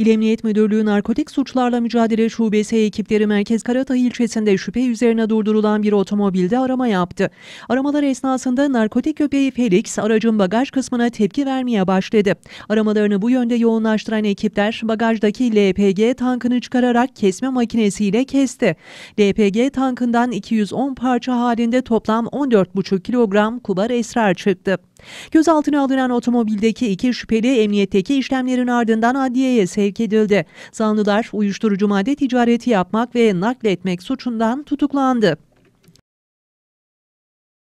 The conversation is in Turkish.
İl Emniyet Müdürlüğü Narkotik Suçlarla Mücadele Şubesi ekipleri Merkez Karatay ilçesinde şüphe üzerine durdurulan bir otomobilde arama yaptı. Aramalar esnasında narkotik köpeği Felix aracın bagaj kısmına tepki vermeye başladı. Aramalarını bu yönde yoğunlaştıran ekipler bagajdaki LPG tankını çıkararak kesme makinesiyle kesti. LPG tankından 210 parça halinde toplam 14,5 kilogram kubar esrar çıktı. Gözaltına alınan otomobildeki iki şüpheli emniyetteki işlemlerin ardından adliyeye sevk sevk edildi. Zanlılar uyuşturucu madde ticareti yapmak ve nakletmek suçundan tutuklandı.